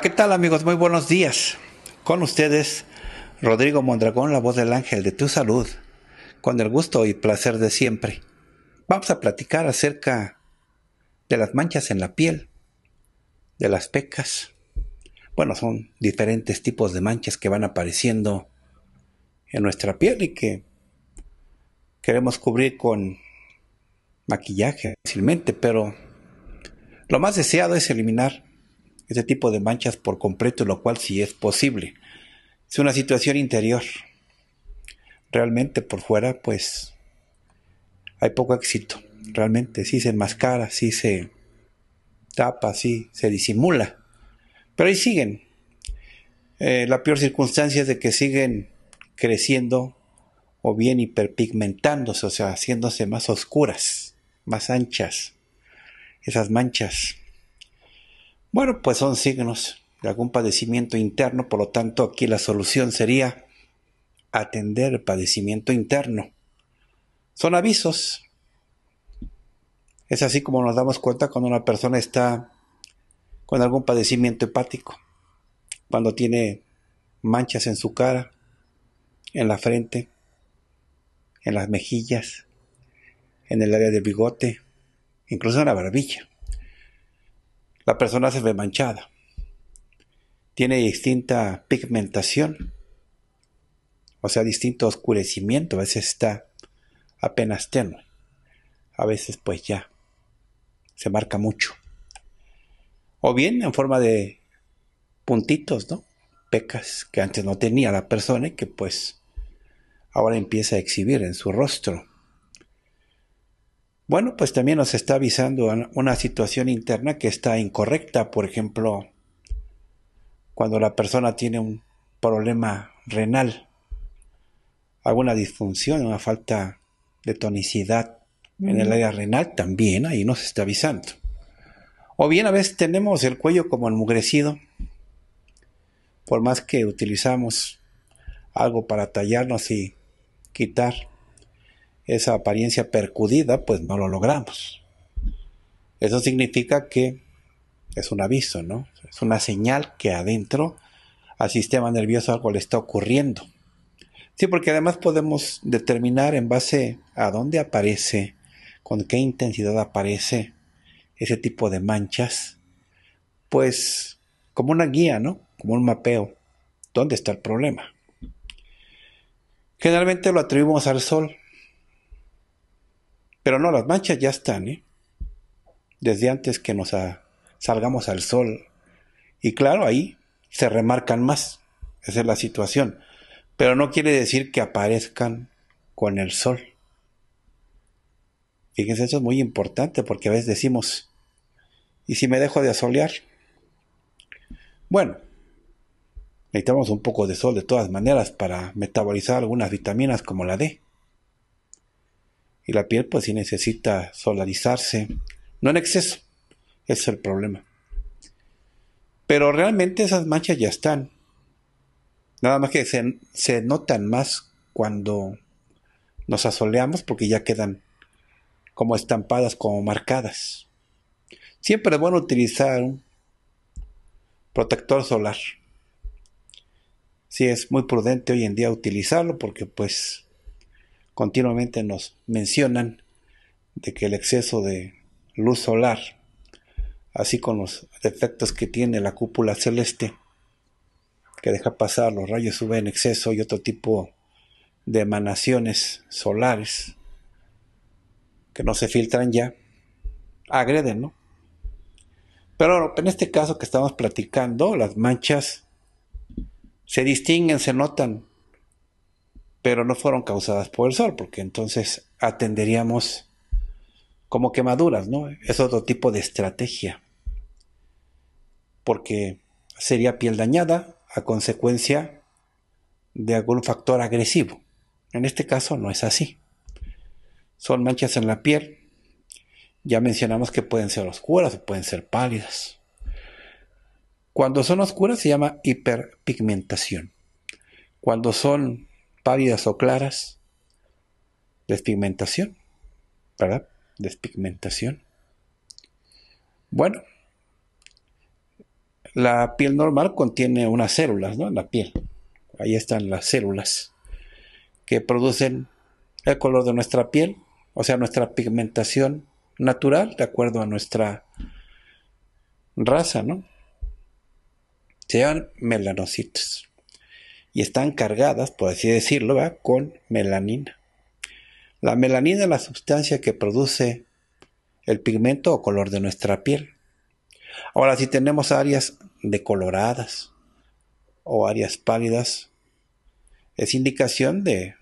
¿qué tal amigos? Muy buenos días. Con ustedes, Rodrigo Mondragón, la voz del ángel de tu salud, con el gusto y placer de siempre. Vamos a platicar acerca de las manchas en la piel, de las pecas. Bueno, son diferentes tipos de manchas que van apareciendo en nuestra piel y que queremos cubrir con maquillaje fácilmente, pero lo más deseado es eliminar este tipo de manchas por completo, lo cual sí es posible. Es una situación interior. Realmente por fuera, pues, hay poco éxito. Realmente sí se enmascara, sí se tapa, sí se disimula. Pero ahí siguen. Eh, la peor circunstancia es de que siguen creciendo o bien hiperpigmentándose, o sea, haciéndose más oscuras, más anchas, esas manchas. Bueno, pues son signos de algún padecimiento interno, por lo tanto aquí la solución sería atender el padecimiento interno. Son avisos. Es así como nos damos cuenta cuando una persona está con algún padecimiento hepático, cuando tiene manchas en su cara, en la frente, en las mejillas, en el área del bigote, incluso en la barbilla la persona se ve manchada. Tiene distinta pigmentación, o sea, distinto oscurecimiento. A veces está apenas tenue, a veces pues ya se marca mucho. O bien en forma de puntitos, ¿no? Pecas que antes no tenía la persona y que pues ahora empieza a exhibir en su rostro. Bueno, pues también nos está avisando una situación interna que está incorrecta. Por ejemplo, cuando la persona tiene un problema renal, alguna disfunción, una falta de tonicidad en el área renal, también ahí nos está avisando. O bien a veces tenemos el cuello como enmugrecido, por más que utilizamos algo para tallarnos y quitar esa apariencia percudida, pues no lo logramos. Eso significa que es un aviso, ¿no? Es una señal que adentro al sistema nervioso algo le está ocurriendo. Sí, porque además podemos determinar en base a dónde aparece, con qué intensidad aparece ese tipo de manchas, pues como una guía, ¿no? Como un mapeo. ¿Dónde está el problema? Generalmente lo atribuimos al sol, pero no, las manchas ya están, ¿eh? Desde antes que nos salgamos al sol. Y claro, ahí se remarcan más. Esa es la situación. Pero no quiere decir que aparezcan con el sol. Fíjense, eso es muy importante porque a veces decimos, ¿y si me dejo de asolear? Bueno, necesitamos un poco de sol de todas maneras para metabolizar algunas vitaminas como la D. Y la piel pues si necesita solarizarse, no en exceso, ese es el problema. Pero realmente esas manchas ya están. Nada más que se, notan más cuando nos asoleamos porque ya quedan como estampadas, como marcadas. Siempre es bueno utilizar un protector solar. Sí, es muy prudente hoy en día utilizarlo porque pues continuamente nos mencionan de que el exceso de luz solar, así con los defectos que tiene la cúpula celeste, que deja pasar los rayos UV en exceso y otro tipo de emanaciones solares que no se filtran ya, agreden, ¿no? Pero en este caso que estamos platicando, las manchas se distinguen, se notan, pero no fueron causadas por el sol, porque entonces atenderíamos como quemaduras, ¿no? Es otro tipo de estrategia, porque sería piel dañada a consecuencia de algún factor agresivo. En este caso no es así. Son manchas en la piel. Ya mencionamos que pueden ser oscuras o pueden ser pálidas. Cuando son oscuras se llama hiperpigmentación. Cuando son pálidas o claras, despigmentación, ¿verdad? Despigmentación. Bueno, la piel normal contiene unas células, ¿no? la piel. Ahí están las células que producen el color de nuestra piel, o sea, nuestra pigmentación natural de acuerdo a nuestra raza, ¿no? Se llaman melanocitos y están cargadas, por así decirlo, con melanina. La melanina es la sustancia que produce el pigmento o color de nuestra piel. Ahora, si tenemos áreas decoloradas o áreas pálidas, es indicación de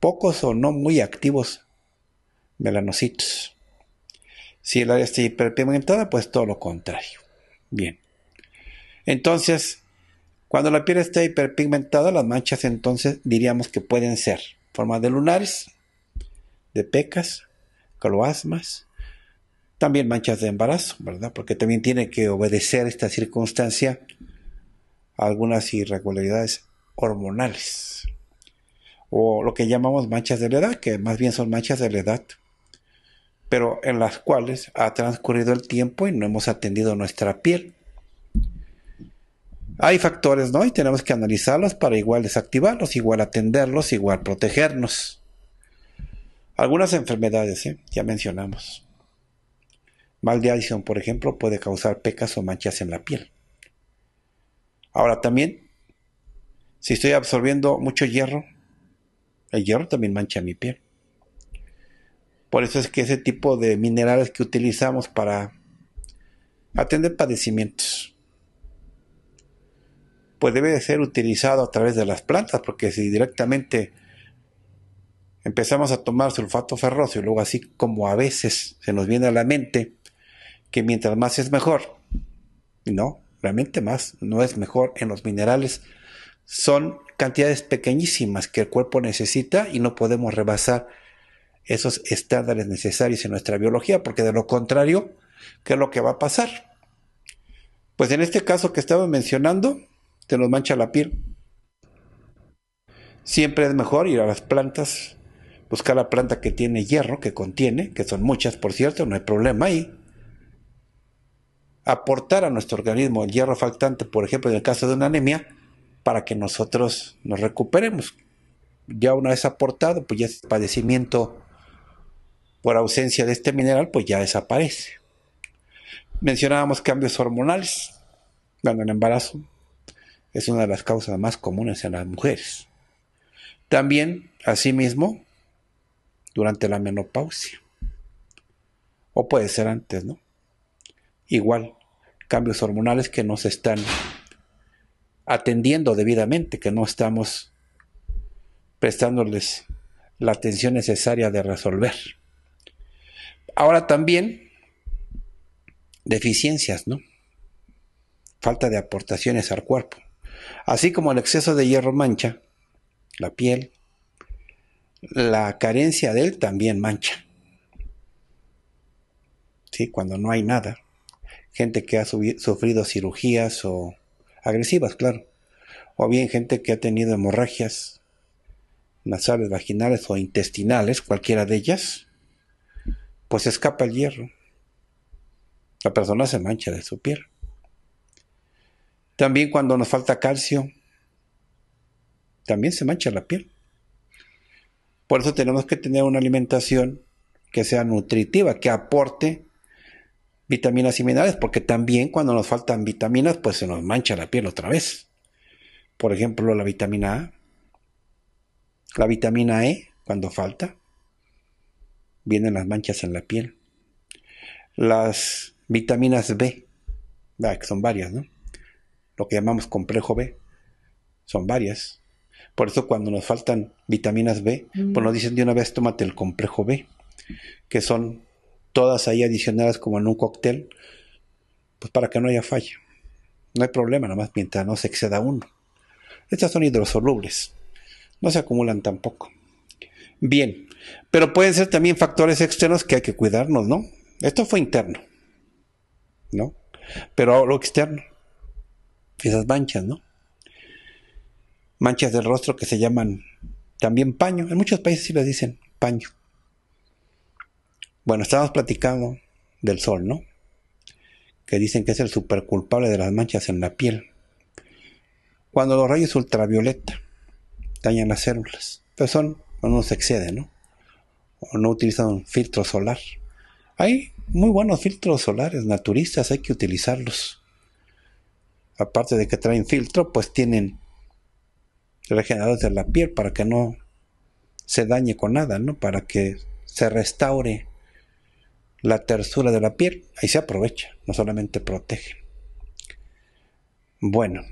pocos o no muy activos melanocitos. Si el área está hiperpigmentada, pues todo lo contrario. Bien. Entonces, cuando la piel está hiperpigmentada, las manchas entonces diríamos que pueden ser formas de lunares, de pecas, cloasmas, también manchas de embarazo, ¿verdad? Porque también tiene que obedecer esta circunstancia a algunas irregularidades hormonales o lo que llamamos manchas de la edad, que más bien son manchas de la edad, pero en las cuales ha transcurrido el tiempo y no hemos atendido nuestra piel. Hay factores, ¿no? Y tenemos que analizarlos para igual desactivarlos, igual atenderlos, igual protegernos. Algunas enfermedades, ¿eh? ya mencionamos. Mal de Addison, por ejemplo, puede causar pecas o manchas en la piel. Ahora también, si estoy absorbiendo mucho hierro, el hierro también mancha mi piel. Por eso es que ese tipo de minerales que utilizamos para atender padecimientos pues debe de ser utilizado a través de las plantas, porque si directamente empezamos a tomar sulfato ferroso y luego así como a veces se nos viene a la mente que mientras más es mejor, no, realmente más no es mejor en los minerales, son cantidades pequeñísimas que el cuerpo necesita y no podemos rebasar esos estándares necesarios en nuestra biología, porque de lo contrario, ¿qué es lo que va a pasar? Pues en este caso que estaba mencionando, te nos mancha la piel. Siempre es mejor ir a las plantas, buscar la planta que tiene hierro, que contiene, que son muchas por cierto, no hay problema ahí. Aportar a nuestro organismo el hierro faltante, por ejemplo, en el caso de una anemia, para que nosotros nos recuperemos. Ya una vez aportado, pues ya ese padecimiento por ausencia de este mineral, pues ya desaparece. Mencionábamos cambios hormonales, dando el embarazo, es una de las causas más comunes en las mujeres. También, asimismo, durante la menopausia. O puede ser antes, ¿no? Igual, cambios hormonales que no se están atendiendo debidamente, que no estamos prestándoles la atención necesaria de resolver. Ahora también, deficiencias, ¿no? Falta de aportaciones al cuerpo así como el exceso de hierro mancha la piel, la carencia de él también mancha. ¿Sí? Cuando no hay nada. Gente que ha sufrido cirugías o agresivas, claro. O bien gente que ha tenido hemorragias nasales, vaginales o intestinales, cualquiera de ellas, pues escapa el hierro. La persona se mancha de su piel. También cuando nos falta calcio, también se mancha la piel. Por eso tenemos que tener una alimentación que sea nutritiva, que aporte vitaminas y minerales, porque también cuando nos faltan vitaminas, pues se nos mancha la piel otra vez. Por ejemplo, la vitamina A, la vitamina E, cuando falta, vienen las manchas en la piel. Las vitaminas B, que son varias, ¿no? lo que llamamos complejo B. Son varias. Por eso cuando nos faltan vitaminas B, pues mm. nos dicen de una vez tómate el complejo B, que son todas ahí adicionadas como en un cóctel, pues para que no haya falla. No hay problema, nada más mientras no se exceda uno. Estas son hidrosolubles, no se acumulan tampoco. Bien, pero pueden ser también factores externos que hay que cuidarnos, ¿no? Esto fue interno, ¿no? Pero lo externo, esas manchas, ¿no? Manchas del rostro que se llaman también paño. En muchos países sí les dicen paño. Bueno, estábamos platicando del sol, ¿no? Que dicen que es el culpable de las manchas en la piel. Cuando los rayos ultravioleta dañan las células. Pero pues son o pues uno se excede, ¿no? O no utilizan un filtro solar. Hay muy buenos filtros solares naturistas, hay que utilizarlos aparte de que traen filtro, pues tienen regeneradores de la piel para que no se dañe con nada, ¿no? Para que se restaure la tersura de la piel. Ahí se aprovecha, no solamente protege. Bueno,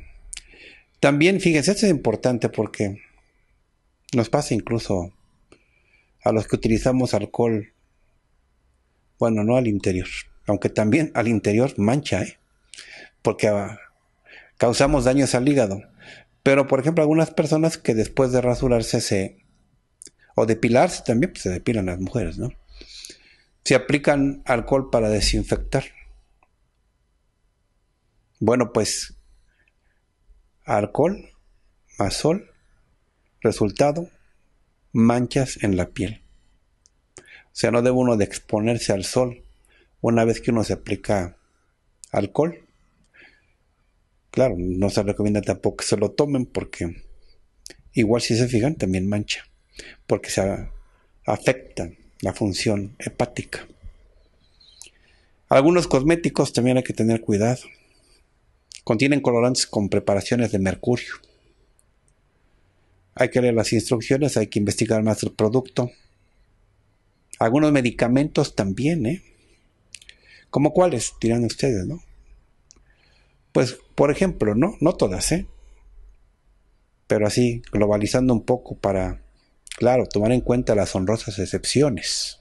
también fíjense, esto es importante porque nos pasa incluso a los que utilizamos alcohol, bueno, no al interior, aunque también al interior mancha, ¿eh? porque a, ah, causamos daños al hígado. Pero, por ejemplo, algunas personas que después de rasurarse o depilarse también, pues se depilan las mujeres, ¿no? Se aplican alcohol para desinfectar. Bueno, pues alcohol más sol, resultado, manchas en la piel. O sea, no debe uno de exponerse al sol una vez que uno se aplica alcohol Claro, no se recomienda tampoco que se lo tomen porque igual si se fijan también mancha, porque se afecta la función hepática. Algunos cosméticos también hay que tener cuidado. Contienen colorantes con preparaciones de mercurio. Hay que leer las instrucciones, hay que investigar más el producto. Algunos medicamentos también, ¿eh? ¿Cómo cuáles? Dirán ustedes, ¿no? Pues por ejemplo, ¿no? No todas, ¿eh? Pero así, globalizando un poco para, claro, tomar en cuenta las honrosas excepciones.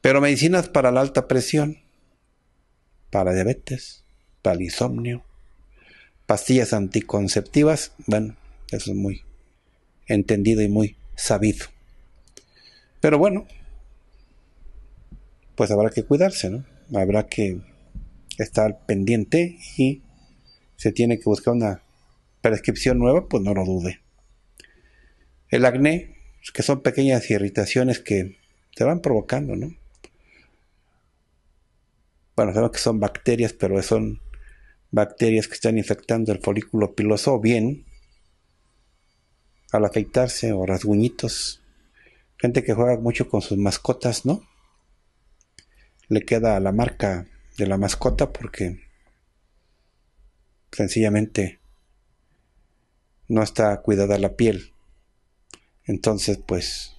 Pero medicinas para la alta presión, para diabetes, para el insomnio, pastillas anticonceptivas, bueno, eso es muy entendido y muy sabido. Pero bueno, pues habrá que cuidarse, ¿no? Habrá que estar pendiente y se tiene que buscar una prescripción nueva, pues no lo dude. El acné, pues, que son pequeñas irritaciones que se van provocando, ¿no? Bueno, sabemos que son bacterias, pero son bacterias que están infectando el folículo piloso o bien al afeitarse o rasguñitos. Gente que juega mucho con sus mascotas, ¿no? Le queda la marca de la mascota porque sencillamente no está cuidada la piel. Entonces, pues,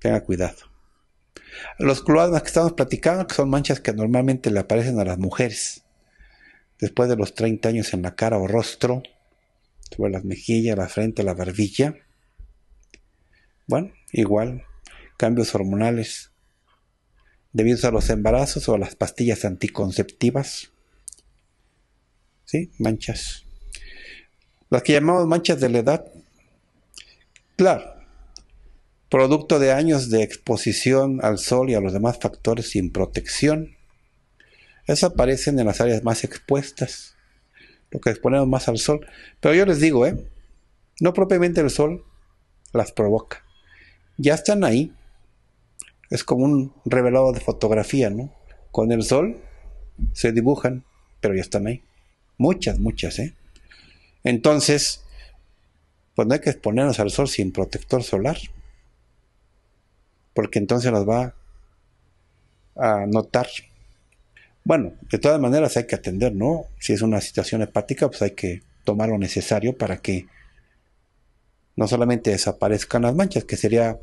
tenga cuidado. Los cloasmas que estamos platicando, que son manchas que normalmente le aparecen a las mujeres después de los 30 años en la cara o rostro, sobre las mejillas, la frente, la barbilla. Bueno, igual, cambios hormonales debidos a los embarazos o a las pastillas anticonceptivas. ¿sí? Manchas. Las que llamamos manchas de la edad. Claro, producto de años de exposición al sol y a los demás factores sin protección. Esas aparecen en las áreas más expuestas, lo que exponemos más al sol. Pero yo les digo, ¿eh? no propiamente el sol las provoca. Ya están ahí. Es como un revelado de fotografía, ¿no? Con el sol se dibujan, pero ya están ahí. Muchas, muchas, ¿eh? Entonces, pues no hay que exponernos al sol sin protector solar. Porque entonces nos va a notar. Bueno, de todas maneras hay que atender, ¿no? Si es una situación hepática, pues hay que tomar lo necesario para que no solamente desaparezcan las manchas, que sería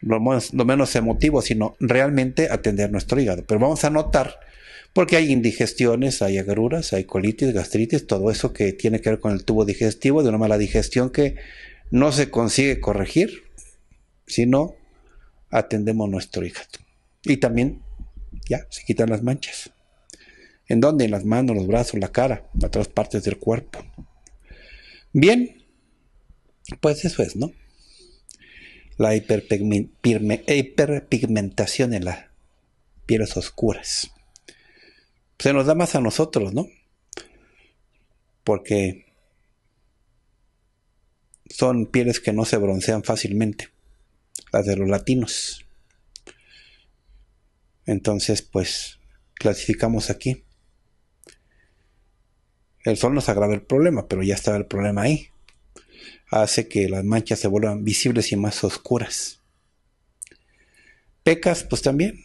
lo, lo menos emotivo, sino realmente atender nuestro hígado. Pero vamos a notar porque hay indigestiones, hay agruras, hay colitis, gastritis, todo eso que tiene que ver con el tubo digestivo, de una mala digestión que no se consigue corregir si no atendemos nuestro hígado. Y también ya se quitan las manchas. ¿En dónde? En las manos, los brazos, la cara, otras partes del cuerpo. Bien, pues eso es, ¿no? La hiperpigmentación en las pieles oscuras se nos da más a nosotros, ¿no? Porque son pieles que no se broncean fácilmente, las de los latinos. Entonces, pues, clasificamos aquí. El sol nos agrava el problema, pero ya está el problema ahí. Hace que las manchas se vuelvan visibles y más oscuras. Pecas, pues también,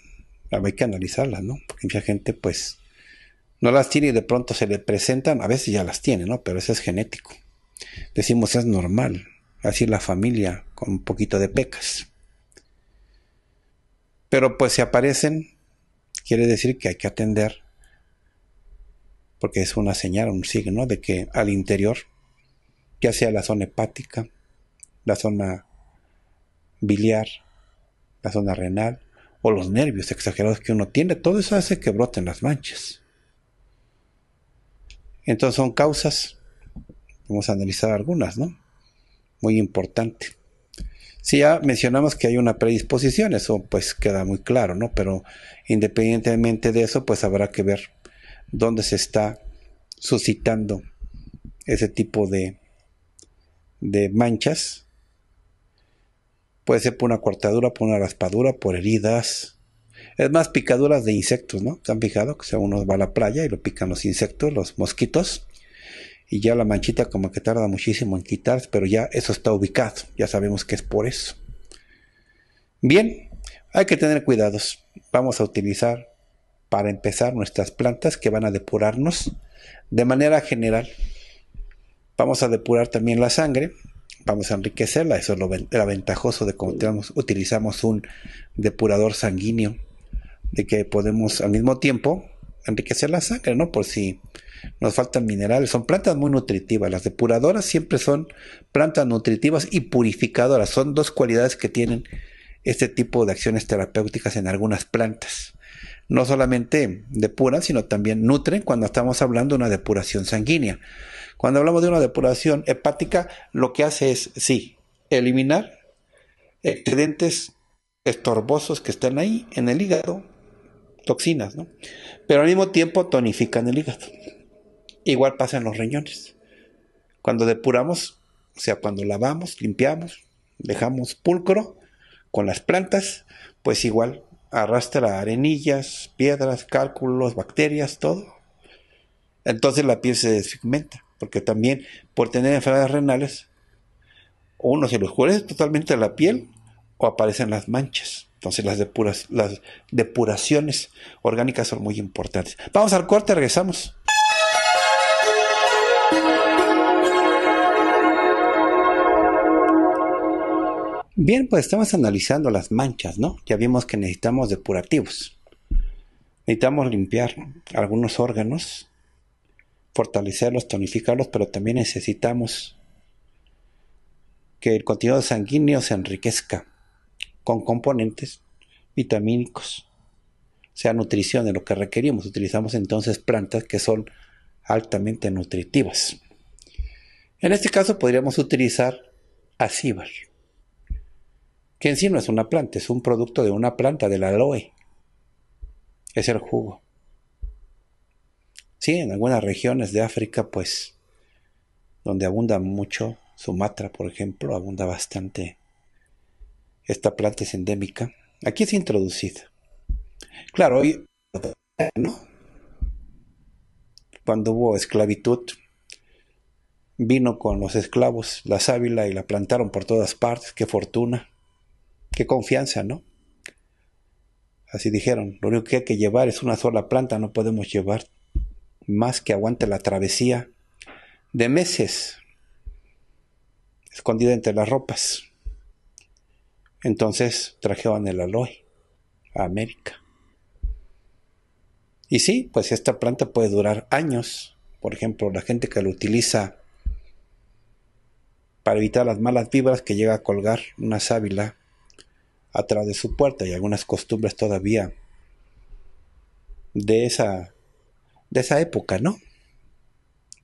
hay que analizarlas, ¿no? Porque mucha gente, pues, no las tiene y de pronto se le presentan, a veces ya las tiene, ¿no? Pero eso es genético. Decimos es normal, así la familia con un poquito de pecas. Pero pues si aparecen, quiere decir que hay que atender, porque es una señal, un signo de que al interior, ya sea la zona hepática, la zona biliar, la zona renal, o los nervios exagerados que uno tiene, todo eso hace que broten las manchas. Entonces son causas, vamos a analizar algunas, ¿no? Muy importante. Si ya mencionamos que hay una predisposición, eso pues queda muy claro, ¿no? Pero independientemente de eso, pues habrá que ver dónde se está suscitando ese tipo de, de manchas. Puede ser por una cortadura, por una raspadura, por heridas, es más, picaduras de insectos, ¿no? ¿Se han fijado? Que o sea, uno va a la playa y lo pican los insectos, los mosquitos, y ya la manchita como que tarda muchísimo en quitarse, pero ya eso está ubicado, ya sabemos que es por eso. Bien, hay que tener cuidados. Vamos a utilizar para empezar nuestras plantas que van a depurarnos de manera general. Vamos a depurar también la sangre, vamos a enriquecerla, eso es lo, ventajoso de cuando utilizamos un depurador sanguíneo de que podemos al mismo tiempo enriquecer la sangre, ¿no? Por si nos faltan minerales. Son plantas muy nutritivas. Las depuradoras siempre son plantas nutritivas y purificadoras. Son dos cualidades que tienen este tipo de acciones terapéuticas en algunas plantas. No solamente depuran, sino también nutren cuando estamos hablando de una depuración sanguínea. Cuando hablamos de una depuración hepática, lo que hace es, sí, eliminar excedentes estorbosos que están ahí en el hígado, toxinas, ¿no? Pero al mismo tiempo tonifican el hígado. Igual pasa en los riñones. Cuando depuramos, o sea, cuando lavamos, limpiamos, dejamos pulcro con las plantas, pues igual arrastra arenillas, piedras, cálculos, bacterias, todo. Entonces la piel se desfigmenta, porque también por tener enfermedades renales, uno se los cubre totalmente la piel o aparecen las manchas. Entonces las, las depuraciones orgánicas son muy importantes. Vamos al corte, regresamos. Bien, pues estamos analizando las manchas, ¿no? Ya vimos que necesitamos depurativos. Necesitamos limpiar algunos órganos, fortalecerlos, tonificarlos, pero también necesitamos que el contenido sanguíneo se enriquezca con componentes vitamínicos, o sea, nutrición de lo que requerimos. Utilizamos entonces plantas que son altamente nutritivas. En este caso podríamos utilizar acíbar, que en sí no es una planta, es un producto de una planta, del aloe. Es el jugo. Sí, en algunas regiones de África, pues, donde abunda mucho, Sumatra, por ejemplo, abunda bastante esta planta es endémica. Aquí es introducida. Claro, hoy, cuando hubo esclavitud, vino con los esclavos la sábila y la plantaron por todas partes. Qué fortuna, qué confianza, ¿no? Así dijeron, lo único que hay que llevar es una sola planta, no podemos llevar más que aguante la travesía de meses, escondida entre las ropas. Entonces trajeron el aloe a América. Y sí, pues esta planta puede durar años. Por ejemplo, la gente que lo utiliza para evitar las malas vibras que llega a colgar una sábila atrás de su puerta y algunas costumbres todavía de esa de esa época, ¿no?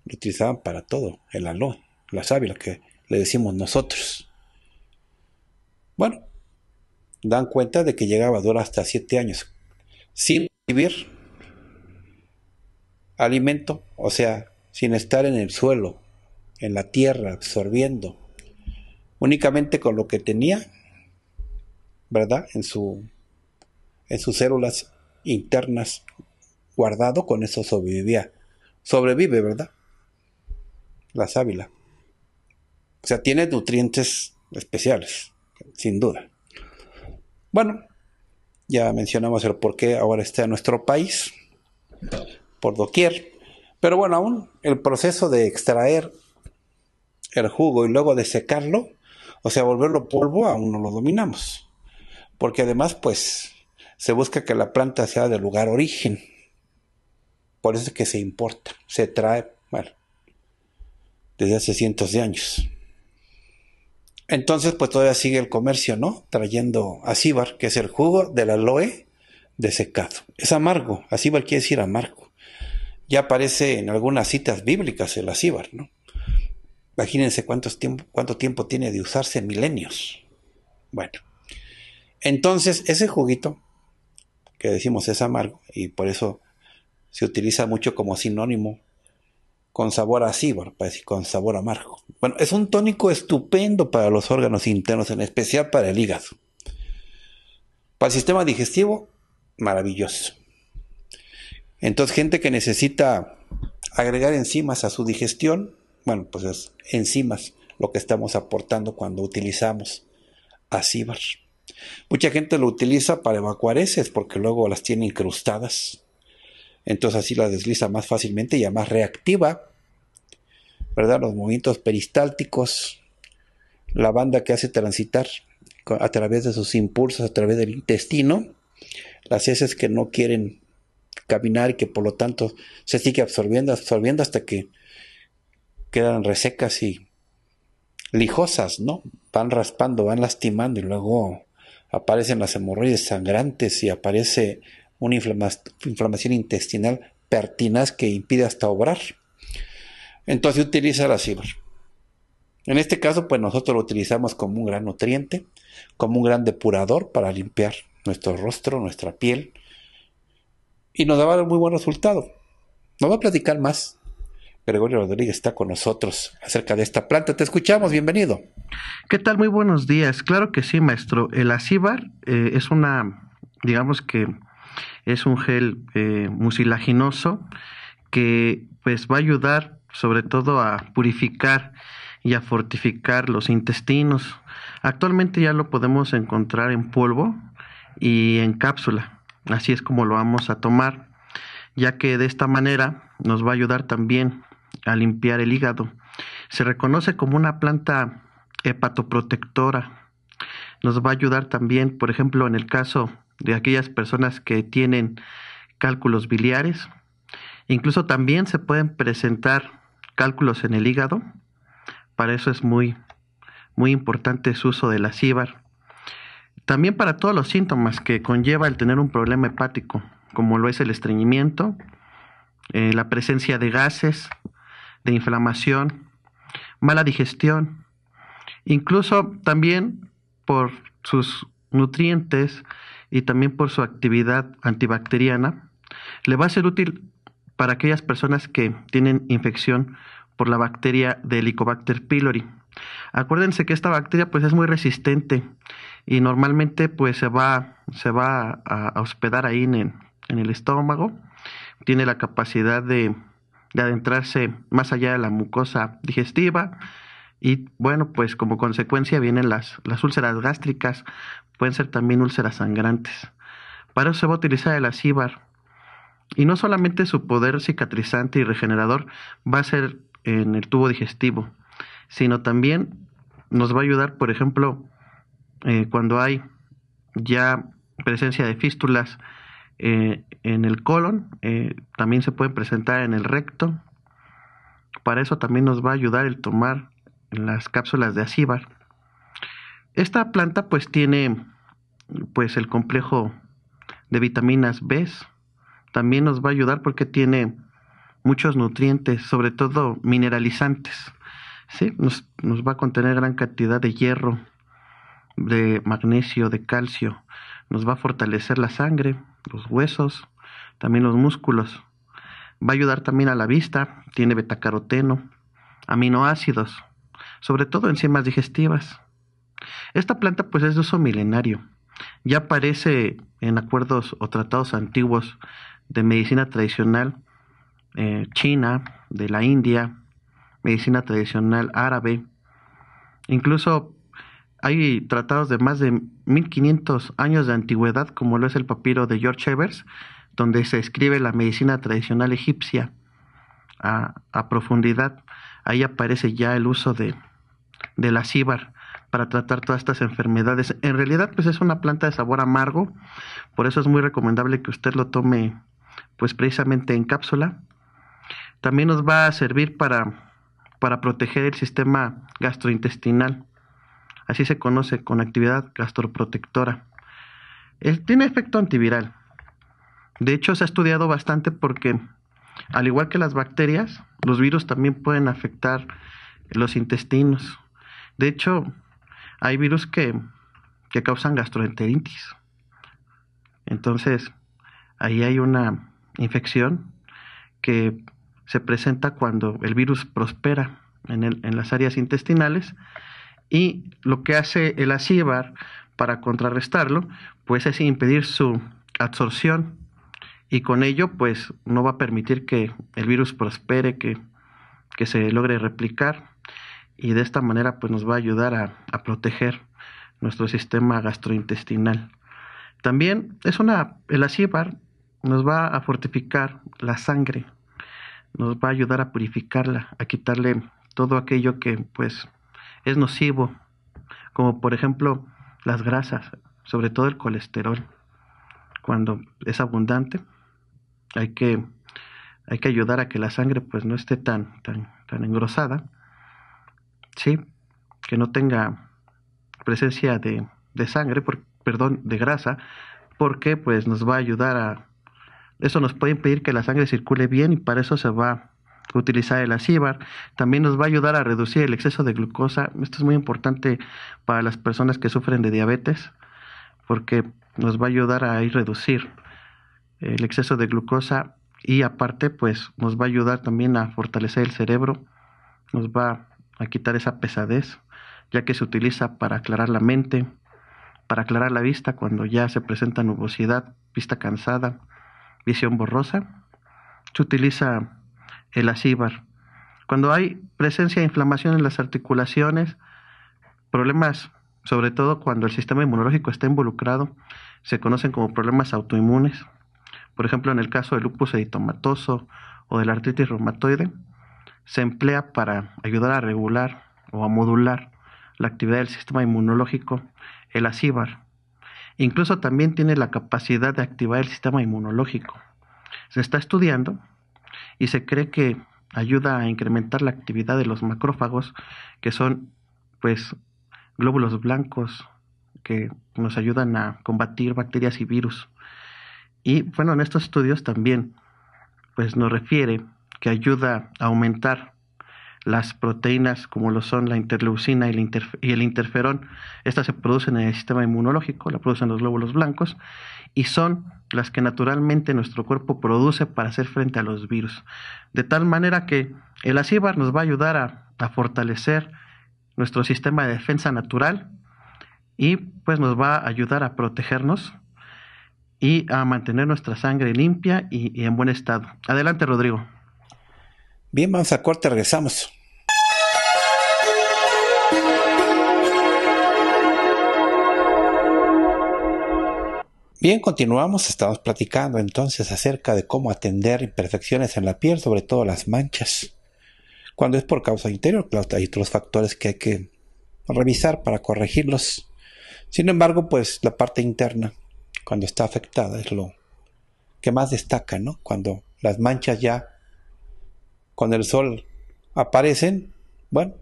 Lo utilizaban para todo, el aloe, la sábila que le decimos nosotros. Bueno, dan cuenta de que llegaba a durar hasta siete años sin vivir alimento, o sea, sin estar en el suelo, en la tierra, absorbiendo, únicamente con lo que tenía, ¿verdad? En, su, en sus células internas guardado, con eso sobrevivía. Sobrevive, ¿verdad? La sábila. O sea, tiene nutrientes especiales, sin duda. Bueno, ya mencionamos el por qué ahora está en nuestro país, por doquier. Pero bueno, aún el proceso de extraer el jugo y luego de secarlo, o sea, volverlo polvo, aún no lo dominamos. Porque además, pues, se busca que la planta sea de lugar origen. Por eso es que se importa, se trae, bueno, desde hace cientos de años. Entonces, pues todavía sigue el comercio, ¿no? Trayendo acíbar, que es el jugo del aloe desecado. Es amargo, acíbar quiere decir amargo. Ya aparece en algunas citas bíblicas el acíbar, ¿no? Imagínense cuánto tiempo tiene de usarse milenios. Bueno, entonces ese juguito, que decimos es amargo, y por eso se utiliza mucho como sinónimo con sabor a cíbar, con sabor amargo. Bueno, es un tónico estupendo para los órganos internos, en especial para el hígado. Para el sistema digestivo, maravilloso. Entonces, gente que necesita agregar enzimas a su digestión, bueno, pues es enzimas lo que estamos aportando cuando utilizamos acíbar. Mucha gente lo utiliza para evacuar porque luego las tiene incrustadas entonces así la desliza más fácilmente y además reactiva, ¿verdad? Los movimientos peristálticos, la banda que hace transitar a través de sus impulsos, a través del intestino, las heces que no quieren caminar y que por lo tanto se sigue absorbiendo, absorbiendo hasta que quedan resecas y lijosas, ¿no? Van raspando, van lastimando y luego aparecen las hemorroides sangrantes y aparece una inflamación intestinal pertinaz que impide hasta obrar. Entonces utiliza la acíbar. En este caso, pues nosotros lo utilizamos como un gran nutriente, como un gran depurador para limpiar nuestro rostro, nuestra piel, y nos daba muy buen resultado. Nos va a platicar más. Gregorio Rodríguez está con nosotros acerca de esta planta. Te escuchamos, bienvenido. ¿Qué tal? Muy buenos días. Claro que sí, maestro. El acíbar eh, es una, digamos que es un gel eh, mucilaginoso que pues va a ayudar sobre todo a purificar y a fortificar los intestinos. Actualmente ya lo podemos encontrar en polvo y en cápsula. Así es como lo vamos a tomar, ya que de esta manera nos va a ayudar también a limpiar el hígado. Se reconoce como una planta hepatoprotectora nos va a ayudar también, por ejemplo, en el caso de aquellas personas que tienen cálculos biliares. Incluso también se pueden presentar cálculos en el hígado. Para eso es muy, muy importante su uso de la cibar También para todos los síntomas que conlleva el tener un problema hepático, como lo es el estreñimiento, eh, la presencia de gases, de inflamación, mala digestión, incluso también por sus nutrientes y también por su actividad antibacteriana, le va a ser útil para aquellas personas que tienen infección por la bacteria de Helicobacter pylori. Acuérdense que esta bacteria pues es muy resistente y normalmente pues se va, se va a, hospedar ahí en, en, el estómago. Tiene la capacidad de adentrarse más allá de la mucosa digestiva y bueno, pues como consecuencia vienen las, las úlceras gástricas, pueden ser también úlceras sangrantes. Para eso se va a utilizar el acíbar. Y no solamente su poder cicatrizante y regenerador va a ser en el tubo digestivo, sino también nos va a ayudar, por ejemplo, eh, cuando hay ya presencia de fístulas eh, en el colon, eh, también se pueden presentar en el recto. Para eso también nos va a ayudar el tomar las cápsulas de acíbar. Esta planta pues tiene pues el complejo de vitaminas B. También nos va a ayudar porque tiene muchos nutrientes, sobre todo mineralizantes. ¿sí? Nos, nos va a contener gran cantidad de hierro, de magnesio, de calcio. Nos va a fortalecer la sangre, los huesos, también los músculos. Va a ayudar también a la vista, tiene betacaroteno, aminoácidos, sobre todo enzimas digestivas. Esta planta pues es de uso milenario. Ya aparece en acuerdos o tratados antiguos de medicina tradicional eh, china, de la India, medicina tradicional árabe. Incluso hay tratados de más de 1500 años de antigüedad, como lo es el papiro de George Evers, donde se escribe la medicina tradicional egipcia a profundidad. Ahí aparece ya el uso de, de la cíbar para tratar todas estas enfermedades. En realidad, pues es una planta de sabor amargo, por eso es muy recomendable que usted lo tome, pues precisamente en cápsula. También nos va a servir para, para proteger el sistema gastrointestinal. Así se conoce con actividad gastroprotectora. Él eh, tiene efecto antiviral. De hecho, se ha estudiado bastante porque, al igual que las bacterias, los virus también pueden afectar los intestinos. De hecho, hay virus que, causan gastroenteritis. Entonces, ahí hay una infección que se presenta cuando el virus prospera en, el, en las áreas intestinales y lo que hace el acíbar para contrarrestarlo, pues es impedir su absorción y con ello pues no va a permitir que el virus prospere, que se logre replicar y de esta manera pues nos va a ayudar a, proteger nuestro sistema gastrointestinal. También es una, el acíbar nos va a fortificar la sangre, nos va a ayudar a purificarla, a quitarle todo aquello que pues es nocivo, como por ejemplo las grasas, sobre todo el colesterol. Cuando es abundante, hay que, hay que ayudar a que la sangre pues no esté tan, tan, tan engrosada ¿sí? Que no tenga presencia de, sangre, por, perdón, de grasa, porque pues nos va a ayudar a... Eso nos puede impedir que la sangre circule bien y para eso se va a utilizar el acíbar. También nos va a ayudar a reducir el exceso de glucosa. Esto es muy importante para las personas que sufren de diabetes porque nos va a ayudar a ir reducir el exceso de glucosa y aparte pues nos va a ayudar también a fortalecer el cerebro, nos va a quitar esa pesadez, ya que se utiliza para aclarar la mente, para aclarar la vista cuando ya se presenta nubosidad, vista cansada, visión borrosa. Se utiliza el acíbar. Cuando hay presencia de inflamación en las articulaciones, problemas, sobre todo cuando el sistema inmunológico está involucrado, se conocen como problemas autoinmunes. Por ejemplo, en el caso del lupus eritematoso o de la artritis reumatoide, se emplea para ayudar a regular o a modular la actividad del sistema inmunológico, el acíbar. Incluso también tiene la capacidad de activar el sistema inmunológico. Se está estudiando y se cree que ayuda a incrementar la actividad de los macrófagos, que son pues glóbulos blancos que nos ayudan a combatir bacterias y virus. Y bueno, en estos estudios también pues nos refiere que ayuda a aumentar las proteínas como lo son la interleucina y, el interferón. Estas se producen en el sistema inmunológico, la producen los glóbulos blancos y son las que naturalmente nuestro cuerpo produce para hacer frente a los virus. De tal manera que el acíbar nos va a ayudar a, fortalecer nuestro sistema de defensa natural y pues nos va a ayudar a protegernos y a mantener nuestra sangre limpia y en buen estado. Adelante, Rodrigo. Bien, vamos a corte, regresamos. Bien, continuamos, estamos platicando entonces acerca de cómo atender imperfecciones en la piel, sobre todo las manchas. Cuando es por causa interior, claro, hay otros factores que hay que revisar para corregirlos. Sin embargo, pues la parte interna, cuando está afectada, es lo que más destaca, ¿no? Cuando las manchas ya con el sol aparecen, bueno,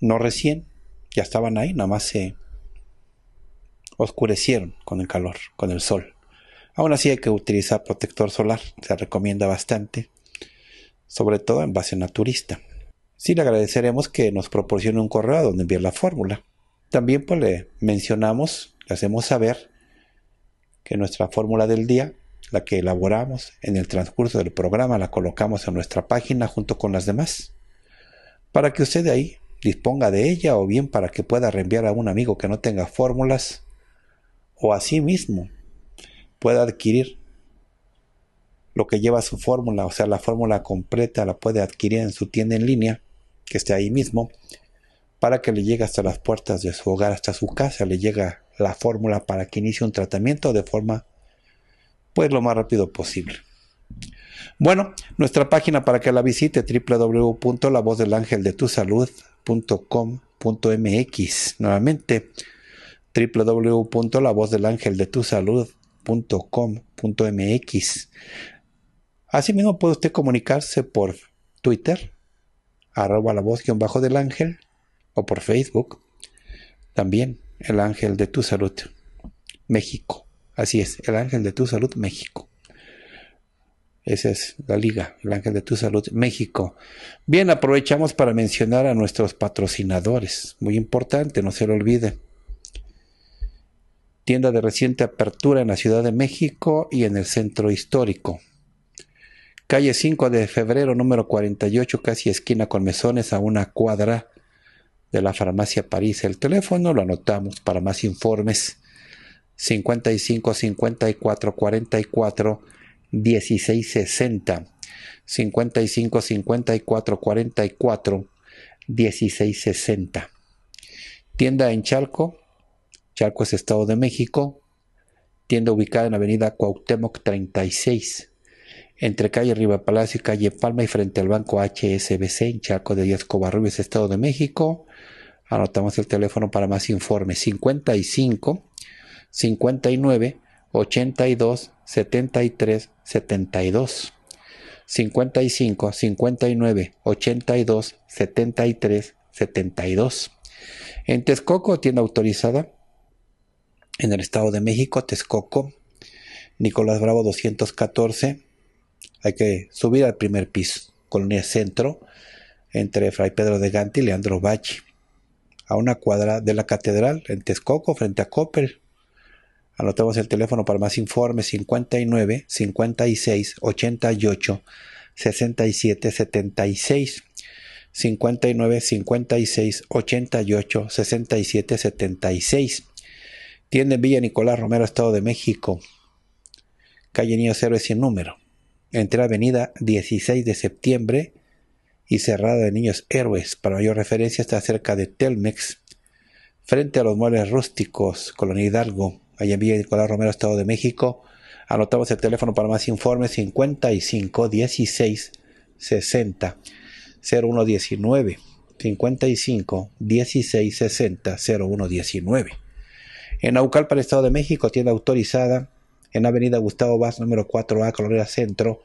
no recién, ya estaban ahí, nada más se oscurecieron con el calor, con el sol. Aún así hay que utilizar protector solar, se recomienda bastante, sobre todo en base naturista. Sí le agradeceremos que nos proporcione un correo a donde enviar la fórmula. También pues, le mencionamos, le hacemos saber que nuestra fórmula del día la que elaboramos en el transcurso del programa, la colocamos en nuestra página junto con las demás, para que usted de ahí disponga de ella o bien para que pueda reenviar a un amigo que no tenga fórmulas o a sí mismo pueda adquirir lo que lleva su fórmula, o sea, la fórmula completa la puede adquirir en su tienda en línea, que esté ahí mismo, para que le llegue hasta las puertas de su hogar, hasta su casa, le llega la fórmula para que inicie un tratamiento de forma pues lo más rápido posible. Bueno, nuestra página para que la visite www.lavozdelangeldetusalud.com.mx. Nuevamente www.lavozdelangeldetusalud.com.mx. Asimismo puede usted comunicarse por Twitter, arroba la voz-bajo del ángel, o por Facebook, también el ángel de tu salud, México. Así es, el ángel de tu salud México. Esa es la liga, el ángel de tu salud México. Bien, aprovechamos para mencionar a nuestros patrocinadores. Muy importante, no se lo olvide. Tienda de reciente apertura en la Ciudad de México y en el centro histórico. Calle 5 de febrero, número 48, casi esquina con mesones, a una cuadra de la farmacia París. El teléfono lo anotamos para más informes. 55 54 44 16 60 55 54 44 16 60 tienda en Chalco Chalco es Estado de México tienda ubicada en avenida Cuauhtémoc 36 entre calle Riva Palacio y calle Palma y frente al banco HSBC en Chalco de Díaz Covarrubias, Estado de México. Anotamos el teléfono para más informes 55 59 82 73 72. 55 59 82 73 72. En Texcoco, tienda autorizada. En el Estado de México, Texcoco, Nicolás Bravo 214. Hay que subir al primer piso, Colonia Centro, entre Fray Pedro de Gante y Leandro Bachi. A una cuadra de la catedral, en Texcoco, frente a Copper, Anotamos el teléfono para más informes 59 56 88 67 76. 59 56 88 67 76. Tienda en Villa Nicolás Romero, Estado de México. Calle Niños Héroes sin número. Entre avenida 16 de septiembre y cerrada de Niños Héroes. Para mayor referencia está cerca de Telmex, frente a los muebles rústicos, Colonia Hidalgo allá en Villa Nicolás Romero, Estado de México. Anotamos el teléfono para más informes 55 16 60 19. 55 16 60 19. En Naucalpan, Estado de México, tienda autorizada en Avenida Gustavo Vaz, número 4A, Colonia Centro,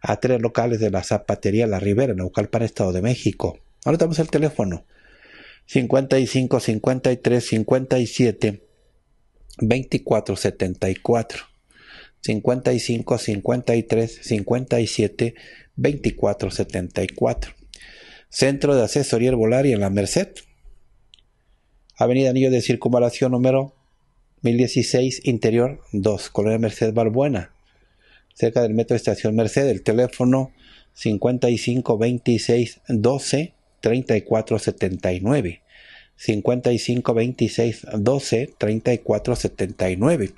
a tres locales de la Zapatería La Ribera, en Naucalpan, Estado de México. Anotamos el teléfono 55 53 57 2474 55 53 57 24 74. Centro de Asesoría y en la Merced. Avenida Anillo de Circunvalación número 1016, Interior 2, Colonia Merced Balbuena, cerca del Metro de Estación Merced. El teléfono 55 26 12 34 79. 55 26 12 34 79.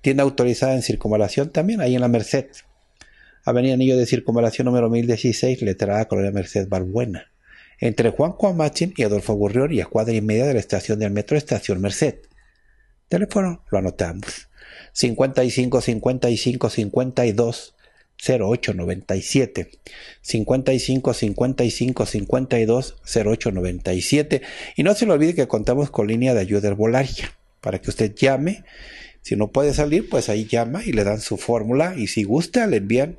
Tienda autorizada en circunvalación también, ahí en la Merced. Avenida Anillo de Circunvalación número 1016, letra A, Colonia Merced Barbuena. Entre Juan Juan Machín y Adolfo Gurrión y a cuadra y media de la estación del metro Estación Merced. Teléfono, lo anotamos. 55 55 52 0897 55 55 52 0897 y no se le olvide que contamos con línea de ayuda herbolaria para que usted llame si no puede salir pues ahí llama y le dan su fórmula y si gusta le envían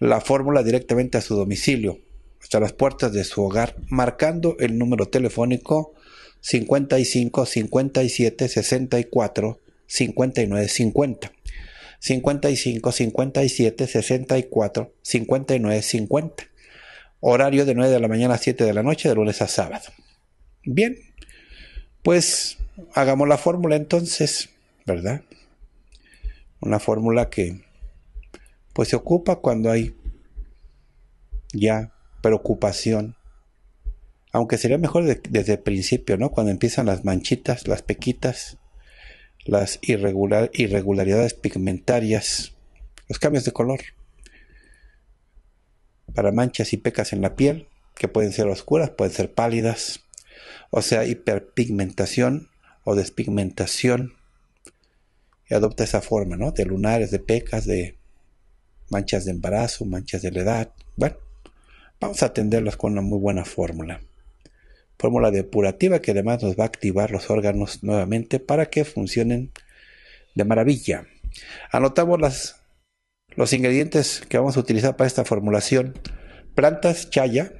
la fórmula directamente a su domicilio hasta las puertas de su hogar marcando el número telefónico 55 57 64 59 50 55 57 64 59 50. Horario de 9 de la mañana a 7 de la noche, de lunes a sábado. Bien, pues hagamos la fórmula entonces, ¿verdad? Una fórmula que pues se ocupa cuando hay ya preocupación. Aunque sería mejor desde el principio, ¿no? Cuando empiezan las manchitas, las pequitas, las irregular, irregularidades pigmentarias, los cambios de color, para manchas y pecas en la piel, que pueden ser oscuras, pueden ser pálidas, o sea, hiperpigmentación o despigmentación. Y adopta esa forma, ¿no? De lunares, de pecas, de manchas de embarazo, manchas de la edad. Bueno, vamos a atenderlas con una muy buena fórmula fórmula depurativa que además nos va a activar los órganos nuevamente para que funcionen de maravilla. Anotamos los ingredientes que vamos a utilizar para esta formulación. Plantas chaya,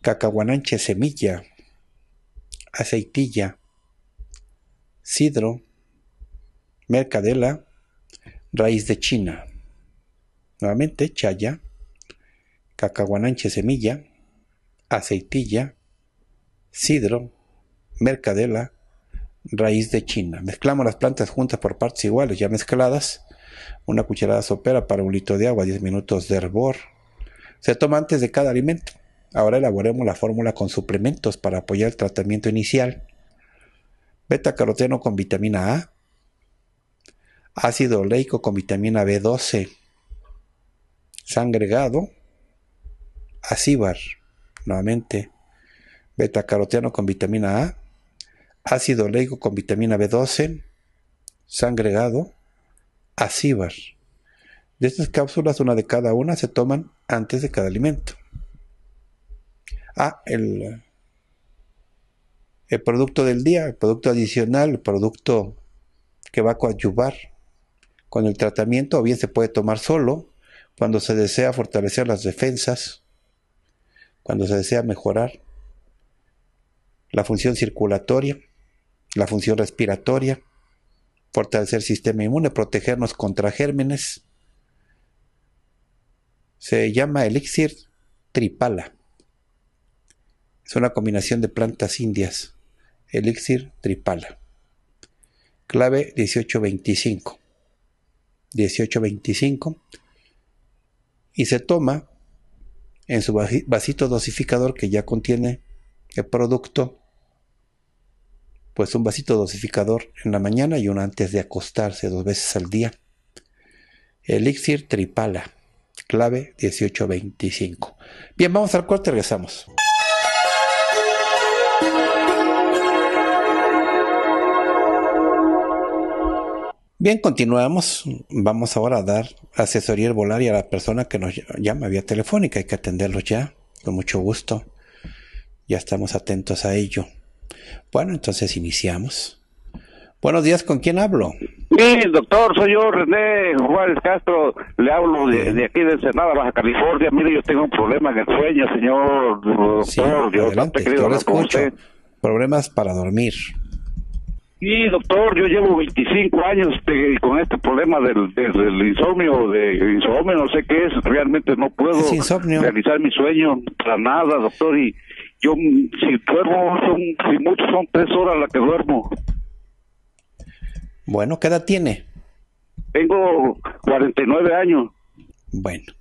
cacahuananche semilla, aceitilla, sidro, mercadela, raíz de china. Nuevamente, chaya, cacahuananche semilla, aceitilla, sidro, mercadela, raíz de china. Mezclamos las plantas juntas por partes iguales, ya mezcladas. Una cucharada sopera para un litro de agua, 10 minutos de hervor. Se toma antes de cada alimento. Ahora elaboremos la fórmula con suplementos para apoyar el tratamiento inicial. Beta caroteno con vitamina A. Ácido oleico con vitamina B12. Sangregado. Acíbar nuevamente, beta-caroteno con vitamina A, ácido oleico con vitamina B12, sangregado, acíbar. De estas cápsulas, una de cada una se toman antes de cada alimento. Ah, el, el producto del día, el producto adicional, el producto que va a coadyuvar con el tratamiento, o bien se puede tomar solo cuando se desea fortalecer las defensas cuando se desea mejorar la función circulatoria, la función respiratoria, fortalecer el sistema inmune, protegernos contra gérmenes. Se llama elixir tripala. Es una combinación de plantas indias. Elixir tripala. Clave 1825. 1825. Y se toma en su vasito dosificador que ya contiene el producto, pues un vasito dosificador en la mañana y uno antes de acostarse dos veces al día. Elixir Tripala, clave 1825. Bien, vamos al cuarto regresamos. Bien, continuamos. Vamos ahora a dar asesoría volar y a la persona que nos llama vía telefónica. Hay que atenderlos ya, con mucho gusto. Ya estamos atentos a ello. Bueno, entonces iniciamos. Buenos días, ¿con quién hablo? Sí, doctor, soy yo, René Juárez Castro. Le hablo de, aquí de Ensenada, Baja California. Mire, yo tengo un problema en el sueño, señor. Sí, adelante, lo escucho. Problemas para dormir. Sí, doctor, yo llevo 25 años con este problema del, insomnio, de insomnio, no sé qué es, realmente no puedo realizar mi sueño para nada, doctor, y yo si duermo, son, si mucho son tres horas las que duermo. Bueno, ¿qué edad tiene? Tengo 49 años. Bueno,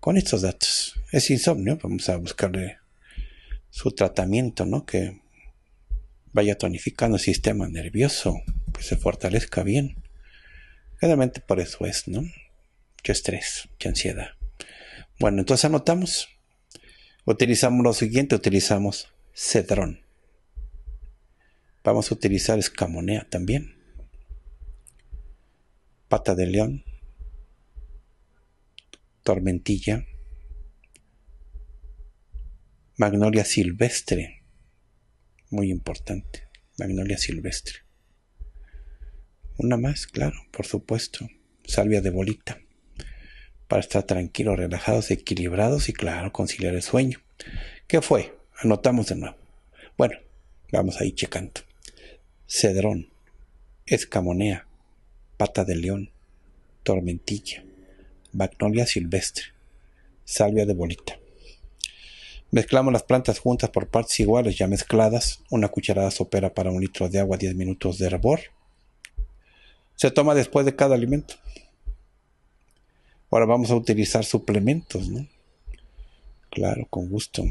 con estos datos, es insomnio, vamos a buscarle su tratamiento, ¿no? Que vaya tonificando el sistema nervioso, que pues se fortalezca bien. Claramente por eso es, ¿no? Mucho estrés, mucha ansiedad. Bueno, entonces anotamos. Utilizamos lo siguiente, utilizamos cedrón. Vamos a utilizar escamonea también. Pata de león. Tormentilla. Magnolia silvestre muy importante, magnolia silvestre. Una más, claro, por supuesto, salvia de bolita, para estar tranquilos, relajados, equilibrados y claro, conciliar el sueño. ¿Qué fue? Anotamos de nuevo. Bueno, vamos ir checando. Cedrón, escamonea, pata de león, tormentilla, magnolia silvestre, salvia de bolita. Mezclamos las plantas juntas por partes iguales ya mezcladas, una cucharada sopera para un litro de agua, 10 minutos de hervor. Se toma después de cada alimento. Ahora vamos a utilizar suplementos, ¿no? Claro, con gusto.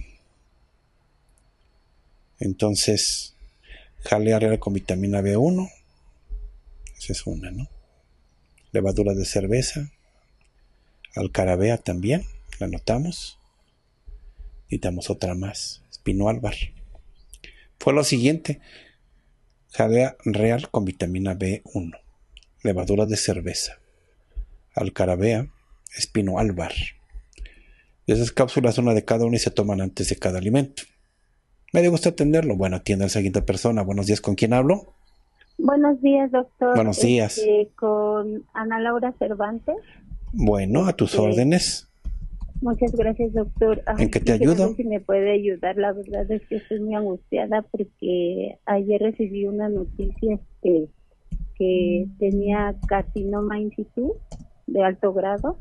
Entonces, jalear con vitamina B1. Esa es una, ¿no? Levadura de cerveza. Alcarabea también, la notamos. Necesitamos otra más. Espino Álvar. Fue lo siguiente. Jalea real con vitamina B1. Levadura de cerveza. Alcarabea. Espino Álvar. Esas cápsulas, una de cada una y se toman antes de cada alimento. Me gusto atenderlo. Bueno, atiende a la siguiente persona. Buenos días, ¿con quién hablo? Buenos días, doctor. Buenos días. Este, con Ana Laura Cervantes. Bueno, a tus órdenes. Muchas gracias, doctor. ¿En qué te ayudo? si me puede ayudar. La verdad es que estoy muy angustiada porque ayer recibí una noticia este, que, mm. tenía carcinoma in situ de alto grado.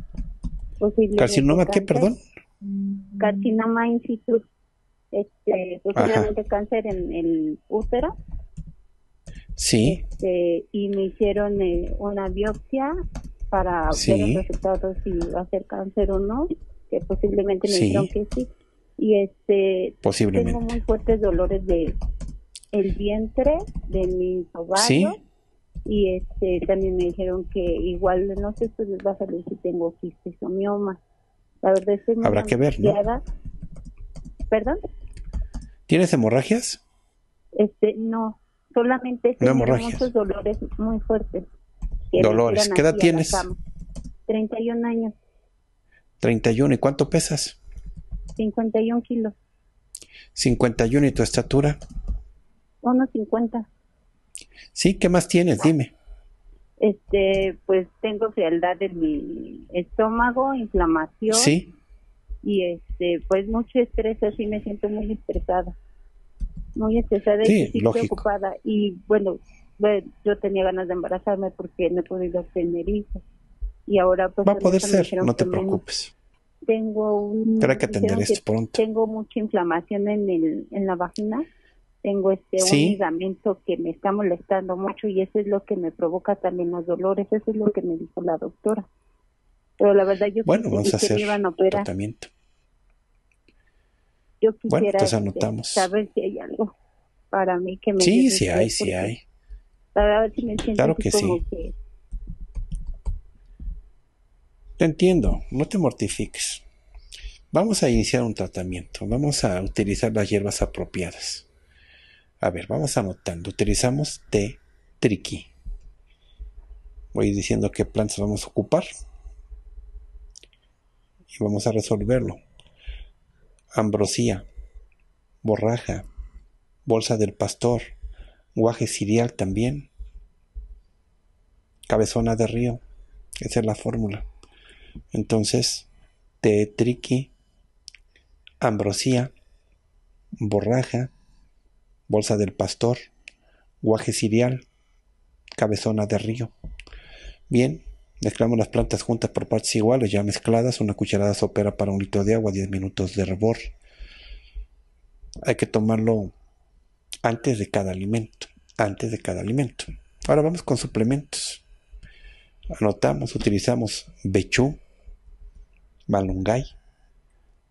¿Carcinoma qué, perdón? Mm. Carcinoma in situ. Este, posiblemente cáncer en el útero. Sí. Este, y me hicieron eh, una biopsia para obtener ver resultados si va a ser cáncer o no que posiblemente me dijeron que sí. Y este, posiblemente. tengo muy fuertes dolores de el vientre, de mi ovario, Y este, también me dijeron que igual, no sé, pues les va a salir si tengo quistes o mioma. La verdad es que Habrá que ver, ¿no? ¿Perdón? ¿Tienes hemorragias? Este, no, solamente tengo muchos dolores muy fuertes. Dolores, ¿qué edad tienes? 31 años. 31. ¿Y cuánto pesas? 51 kilos. 51. ¿Y tu estatura? 1,50. Sí, ¿qué más tienes? Dime. Este, pues tengo frialdad en mi estómago, inflamación. Sí. Y este, pues mucho estrés, así me siento muy estresada. Muy estresada sí, y preocupada. Y bueno, yo tenía ganas de embarazarme porque no he podido tener hijos y ahora pues, va a poder ser, no te preocupes. Tengo un que pronto. Tengo mucha inflamación en el en la vagina. Tengo este un ligamento que me está molestando mucho y eso es lo que me provoca también los dolores, eso es lo que me dijo la doctora. Pero la verdad yo bueno, vamos a hacer tratamiento. Yo pues quisiera bueno, entonces este, anotamos. saber si hay algo para mí que me Sí, sí hay, sí hay. claro que sí. Te entiendo, no te mortifiques. Vamos a iniciar un tratamiento, vamos a utilizar las hierbas apropiadas. A ver, vamos anotando. Utilizamos t triqui. Voy diciendo qué plantas vamos a ocupar. Y vamos a resolverlo. Ambrosía, borraja, bolsa del pastor, guaje cirial también, cabezona de río. Esa es la fórmula. Entonces, triqui, ambrosía, borraja, bolsa del pastor, guaje cereal, cabezona de río. Bien, mezclamos las plantas juntas por partes iguales, ya mezcladas, una cucharada sopera para un litro de agua, 10 minutos de rebor. Hay que tomarlo antes de cada alimento, antes de cada alimento. Ahora vamos con suplementos. Anotamos, utilizamos Bechú, Malungay,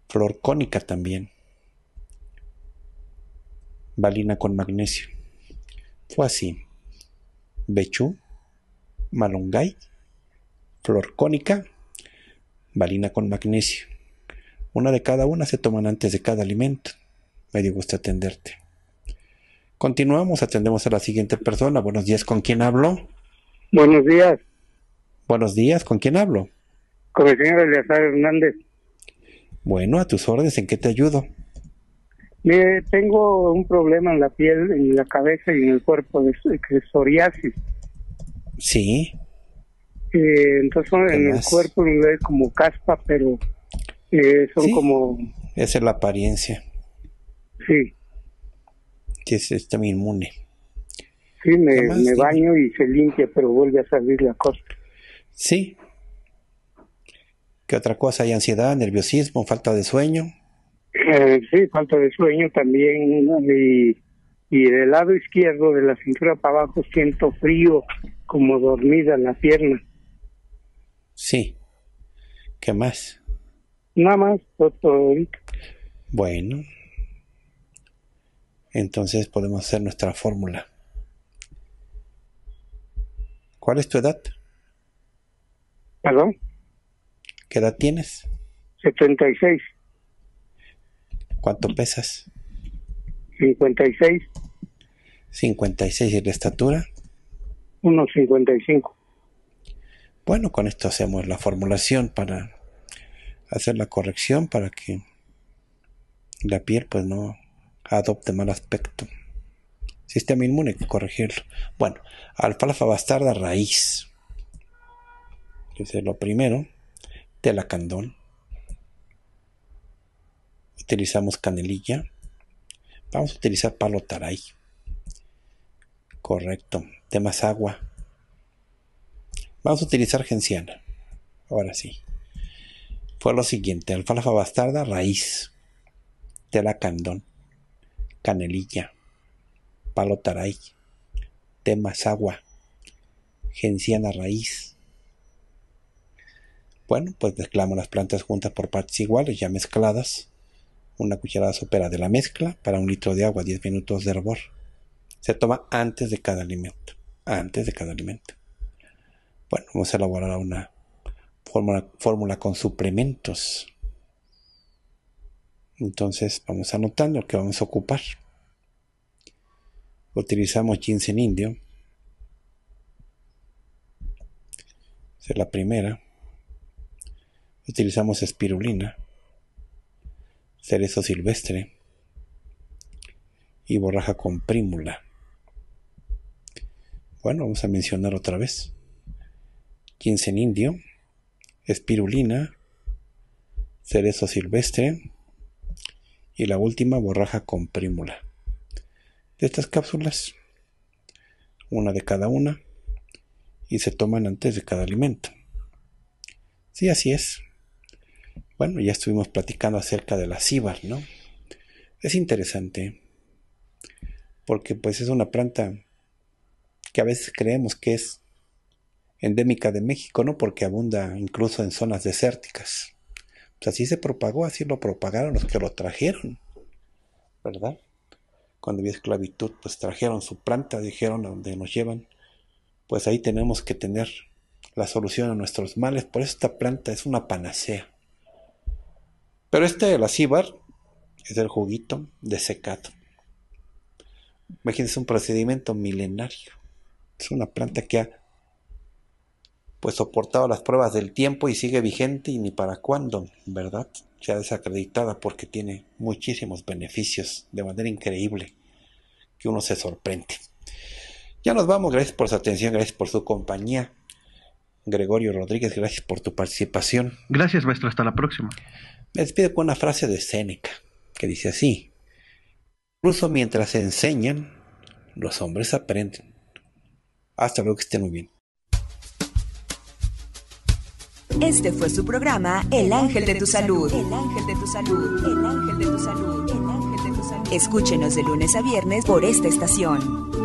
flor cónica también, balina con magnesio. Fue así: Bechú, Malungay, flor cónica, valina con magnesio. Una de cada una se toman antes de cada alimento. Me dio gusto atenderte. Continuamos, atendemos a la siguiente persona. Buenos días, ¿con quién hablo? Buenos días. Buenos días, ¿con quién hablo? Con el señor Eleazar Hernández. Bueno, a tus órdenes, ¿en qué te ayudo? tengo un problema en la piel, en la cabeza y en el cuerpo, de, es psoriasis. Sí. Eh, entonces en el cuerpo me ve como caspa, pero eh, son como... Esa es la apariencia. Sí. Que es, también este, inmune. Sí, me, me baño y se limpia, pero vuelve a salir la cosa. Sí. ¿Qué otra cosa? ¿Hay ansiedad, nerviosismo, falta de sueño? Eh, sí, falta de sueño también. Y, y, del lado izquierdo, de la cintura para abajo, siento frío, como dormida en la pierna. Sí. ¿Qué más? Nada más, pues, doctor. Bueno. Entonces podemos hacer nuestra fórmula. ¿Cuál es tu edad? ¿Perdón? ¿Qué edad tienes? 76. ¿Cuánto pesas? 56. 56. ¿Y la estatura? 1,55. Bueno, con esto hacemos la formulación para hacer la corrección para que la piel pues no adopte mal aspecto. Sistema inmune, hay que corregirlo. Bueno, alfalfa bastarda raíz. Entonces, lo primero, candón Utilizamos canelilla. Vamos a utilizar palo taray. Correcto. temas agua. Vamos a utilizar genciana. Ahora sí. Fue lo siguiente: alfalfa bastarda, raíz. candón Canelilla. Palo taray. temas agua. Genciana raíz bueno, pues mezclamos las plantas juntas por partes iguales, ya mezcladas. Una cucharada sopera de la mezcla para un litro de agua, 10 minutos de hervor. Se toma antes de cada alimento. Antes de cada alimento. Bueno, vamos a elaborar una fórmula, con suplementos. Entonces vamos anotando lo que vamos a ocupar. Utilizamos ginseng indio. Esa es la primera. Utilizamos espirulina, cerezo silvestre y borraja con prímula. Bueno, vamos a mencionar otra vez. en indio, espirulina, cerezo silvestre y la última borraja con prímula. De estas cápsulas, una de cada una, y se toman antes de cada alimento. Sí, así es. Bueno, ya estuvimos platicando acerca de la cíbar, ¿no? Es interesante porque pues es una planta que a veces creemos que es endémica de México, ¿no? Porque abunda incluso en zonas desérticas. Pues así se propagó, así lo propagaron los que lo trajeron, ¿verdad? Cuando había esclavitud, pues trajeron su planta, dijeron a donde nos llevan, pues ahí tenemos que tener la solución a nuestros males. Por eso esta planta es una panacea. Pero este la acíbar es el juguito de secado. Imagínense un procedimiento milenario. Es una planta que ha pues soportado las pruebas del tiempo y sigue vigente y ni para cuándo, ¿verdad? Ya desacreditada porque tiene muchísimos beneficios de manera increíble que uno se sorprende. Ya nos vamos, gracias por su atención, gracias por su compañía. Gregorio Rodríguez, gracias por tu participación. Gracias, maestro, hasta la próxima. Me despido con una frase de Séneca, que dice así, incluso mientras se enseñan, los hombres aprenden. Hasta luego, que estén muy bien. Este fue su programa El Ángel de tu Salud. El Ángel de tu Salud. El Ángel de tu Salud. El Ángel de tu Salud. Escúchenos de lunes a viernes por esta estación.